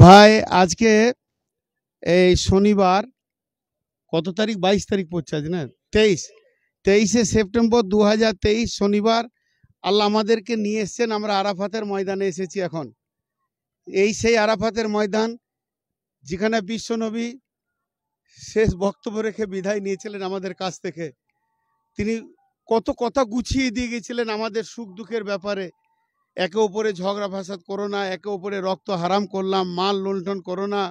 ভাই আজকে এই শনিবার কত তারিখ বাইশ তারিখ পড়ছে আজ না তেইশ তেইশে সেপ্টেম্বর দু শনিবার আল্লাহ আমাদেরকে নিয়ে এসছেন আমরা আরাফাতের ময়দানে এসেছি এখন এই সেই আরাফাতের ময়দান যেখানে বিশ্বনবী শেষ বক্তব্য রেখে বিদায় নিয়েছিলেন আমাদের কাছ থেকে তিনি কত কথা গুছিয়ে দিয়ে গেছিলেন আমাদের সুখ দুঃখের ব্যাপারে একে ওপরে ঝগড়া ফাসাদ করো না একে ওপরে রক্ত হারাম করলাম মাল লুণ্ঠন করো না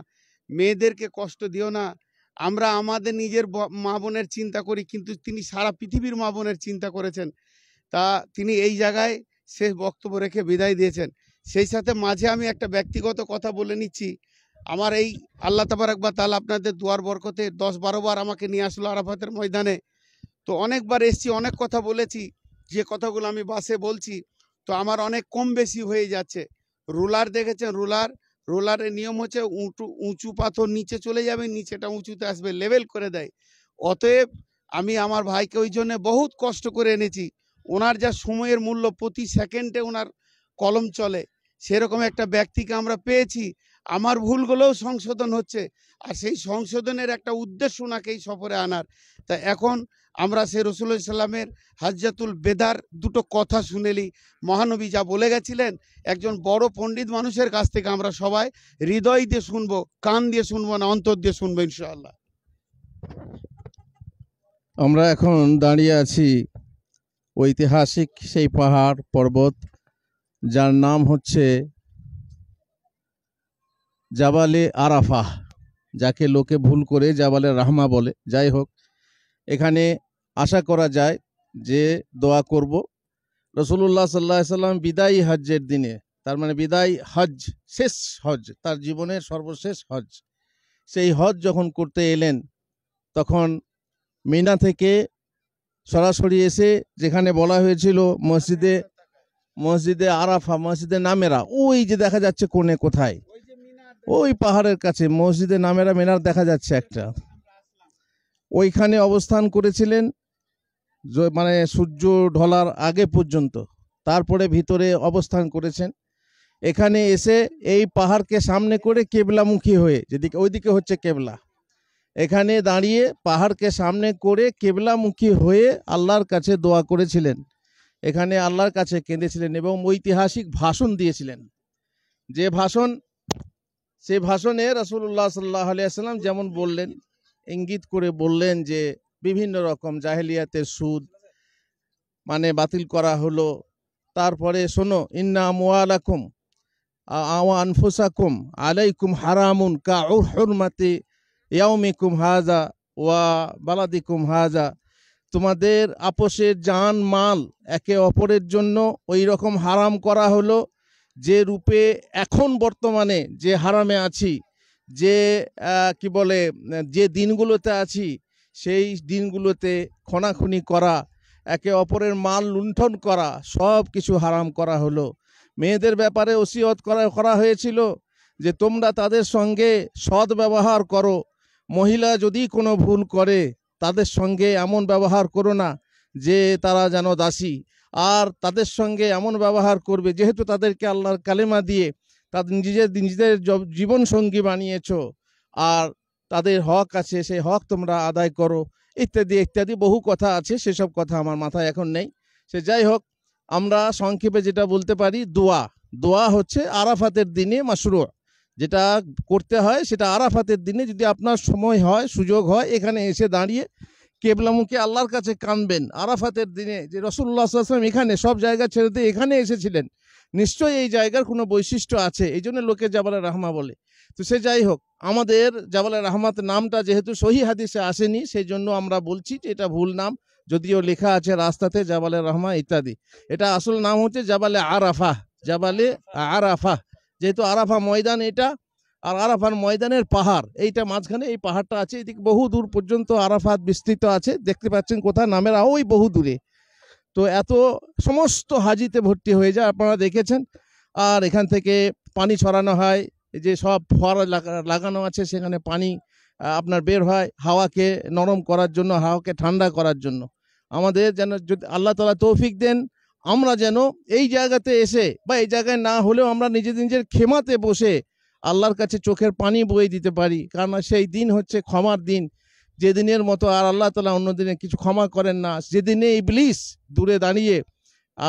মেয়েদেরকে কষ্ট দিও না আমরা আমাদের নিজের মা বোনের চিন্তা করি কিন্তু তিনি সারা পৃথিবীর মা বোনের চিন্তা করেছেন তা তিনি এই জায়গায় শেষ বক্তব্য রেখে বিদায় দিয়েছেন সেই সাথে মাঝে আমি একটা ব্যক্তিগত কথা বলে নিচ্ছি আমার এই আল্লাহ তাবার একবার তাহলে আপনাদের দুয়ার বরকতে দশ বারোবার আমাকে নিয়ে আসলো আরাফাতের ময়দানে তো অনেকবার এসছি অনেক কথা বলেছি যে কথাগুলো আমি বাসে বলছি তো আমার অনেক কম বেশি হয়ে যাচ্ছে রোলার দেখেছেন রোলার রোলারের নিয়ম হচ্ছে উঁচু উঁচু পাথর নিচে চলে যাবে নিচেটা উঁচুতে আসবে লেভেল করে দেয় অতএব আমি আমার ভাইকে ওই জন্যে বহুত কষ্ট করে এনেছি ওনার যা সময়ের মূল্য প্রতি সেকেন্ডে ওনার কলম চলে সেরকম একটা ব্যক্তিকে আমরা পেয়েছি আমার ভুলগুলোও সংশোধন হচ্ছে আর সেই সংশোধনের একটা উদ্দেশ্য ওনাকে এই সফরে আনার তা এখন আমরা সে রসুল ইসলামের হাজাতুল বেদার দুটো কথা শুনেলি মহানবী যা বলে গেছিলেন একজন বড় পণ্ডিত মানুষের কাছ থেকে আমরা সবাই হৃদয় দিয়ে শুনবো কান দিয়ে শুনবো না অন্তর দিয়ে শুনবো ইনশাআল্লাহ আমরা এখন দাঁড়িয়ে আছি ঐতিহাসিক সেই পাহাড় পর্বত যার নাম হচ্ছে জাবালে আরাফাহ যাকে লোকে ভুল করে জাবালে রাহমা বলে যাই হোক এখানে আশা করা যায় যে দোয়া করব রসুল্লাহ সাল্লাহ সাল্লাম বিদায়ী হজ্জের দিনে তার মানে বিদায় হজ শেষ হজ তার জীবনের সর্বশেষ হজ সেই হজ যখন করতে এলেন তখন মিনা থেকে সরাসরি এসে যেখানে বলা হয়েছিল মসজিদে মসজিদে আরাফা মসজিদে নামেরা ওই যে দেখা যাচ্ছে কোনে কোথায় ওই পাহাড়ের কাছে মসজিদে নামেরা মেনার দেখা যাচ্ছে একটা ওইখানে অবস্থান করেছিলেন মানে সূর্য ঢলার আগে পর্যন্ত তারপরে ভিতরে অবস্থান করেছেন এখানে এসে এই পাহাড়কে সামনে করে কেবলামুখী হয়ে যেদিকে ওইদিকে হচ্ছে কেবলা এখানে দাঁড়িয়ে পাহাড়কে সামনে করে কেবলামুখী হয়ে আল্লাহর কাছে দোয়া করেছিলেন এখানে আল্লাহর কাছে কেঁদেছিলেন এবং ঐতিহাসিক ভাষণ দিয়েছিলেন যে ভাষণ সেই ভাষণে রাসুল্লাহ সাল্লাহ আলিয়াল্লাম যেমন বললেন ইঙ্গিত করে বললেন যে বিভিন্ন রকম জাহেলিয়াতের সুদ মানে বাতিল করা হলো তারপরে শোনো ইন্না মোয়ালাকুম আনফুসাকুম আলাইকুম হারামুন কাউরমাতে ইয়াউমিকুম হাজা ওয়া বালাদিকুম হাজা তোমাদের আপোষের জান মাল একে অপরের জন্য ওই রকম হারাম করা হলো যে রূপে এখন বর্তমানে যে হারামে আছি যে কি বলে যে দিনগুলোতে আছি সেই দিনগুলোতে খনাখুনি করা একে অপরের মাল লুণ্ঠন করা সব কিছু হারাম করা হলো মেয়েদের ব্যাপারে ওসিয়ত করা করা হয়েছিল যে তোমরা তাদের সঙ্গে সৎ ব্যবহার করো মহিলা যদি কোনো ভুল করে তাদের সঙ্গে এমন ব্যবহার করো না যে তারা যেন দাসী আর তাদের সঙ্গে এমন ব্যবহার করবে যেহেতু তাদেরকে আল্লাহর কালেমা দিয়ে তাদের নিজেদের নিজেদের জীবন সঙ্গী বানিয়েছ আর তাদের হক আছে সেই হক তোমরা আদায় করো ইত্যাদি ইত্যাদি বহু কথা আছে সেসব কথা আমার মাথায় এখন নেই সে যাই হোক আমরা সংক্ষেপে যেটা বলতে পারি দোয়া দোয়া হচ্ছে আরাফাতের দিনে মাসুর যেটা করতে হয় সেটা আরাফাতের দিনে যদি আপনার সময় হয় সুযোগ হয় এখানে এসে দাঁড়িয়ে কেবলামুখী আল্লাহর কাছে কানবেন আরাফাতের দিনে যে রসুল্লাহ আসলাম এখানে সব জায়গা ছেড়ে দিয়ে এখানে এসেছিলেন নিশ্চয়ই এই জায়গার কোনো বৈশিষ্ট্য আছে এই জন্য লোকে জাবালে রাহমা বলে তো সে যাই হোক আমাদের জাবালা রাহমাত নামটা যেহেতু সহি হাদিসে আসেনি সেই জন্য আমরা বলছি যে এটা ভুল নাম যদিও লেখা আছে রাস্তাতে জাবালে রহমা ইত্যাদি এটা আসল নাম হচ্ছে জাবালে আরাফা জাবালে আরাফা যেহেতু আরাফা ময়দান এটা আর আরাফার ময়দানের পাহাড় এইটা মাঝখানে এই পাহাড়টা আছে এদিকে বহু দূর পর্যন্ত আরাফাত বিস্তৃত আছে দেখতে পাচ্ছেন কোথায় নামের ওই বহু দূরে তো এত সমস্ত হাজিতে ভর্তি হয়ে যায় আপনারা দেখেছেন আর এখান থেকে পানি ছড়ানো হয় যে সব ফোয়ারা লাগানো আছে সেখানে পানি আপনার বের হয় হাওয়াকে নরম করার জন্য হাওয়াকে ঠান্ডা করার জন্য আমাদের যেন যদি আল্লাহ তালা তৌফিক দেন আমরা যেন এই জায়গাতে এসে বা এই জায়গায় না হলেও আমরা নিজেদের নিজের খেমাতে বসে আল্লাহর কাছে চোখের পানি বয়ে দিতে পারি কারণ সেই দিন হচ্ছে ক্ষমার দিন যেদিনের মতো আর আল্লাহ তালা অন্য দিনে কিছু ক্ষমা করেন না যেদিনে ইবলিস দূরে দাঁড়িয়ে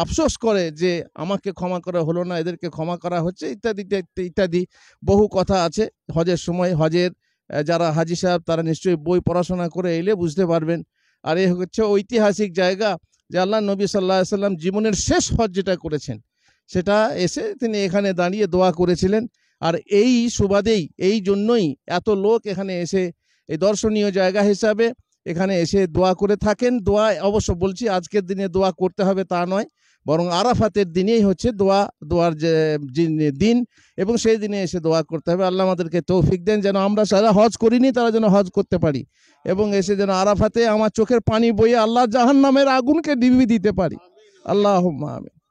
আফসোস করে যে আমাকে ক্ষমা করা হলো না এদেরকে ক্ষমা করা হচ্ছে ইত্যাদি ইত্যাদি বহু কথা আছে হজের সময় হজের যারা হাজি সাহেব তারা নিশ্চয়ই বই পড়াশোনা করে এলে বুঝতে পারবেন আর এ হচ্ছে ঐতিহাসিক জায়গা যে আল্লাহ নবী সাল্লাহ সাল্লাম জীবনের শেষ হজ যেটা করেছেন সেটা এসে তিনি এখানে দাঁড়িয়ে দোয়া করেছিলেন আর এই সুবাদেই এই জন্যই এত লোক এখানে এসে এই দর্শনীয় জায়গা হিসাবে এখানে এসে দোয়া করে থাকেন দোয়া অবশ্য বলছি আজকের দিনে দোয়া করতে হবে তা নয় বরং আরাফাতের দিনেই হচ্ছে দোয়া দোয়ার যে দিন এবং সেই দিনে এসে দোয়া করতে হবে আল্লাহ আমাদেরকে তৌফিক দেন যেন আমরা সারা হজ করিনি তারা যেন হজ করতে পারি এবং এসে যেন আরাফাতে আমার চোখের পানি বইয়ে আল্লাহ জাহান নামের আগুনকে ডিবি দিতে পারি আল্লাহ আমি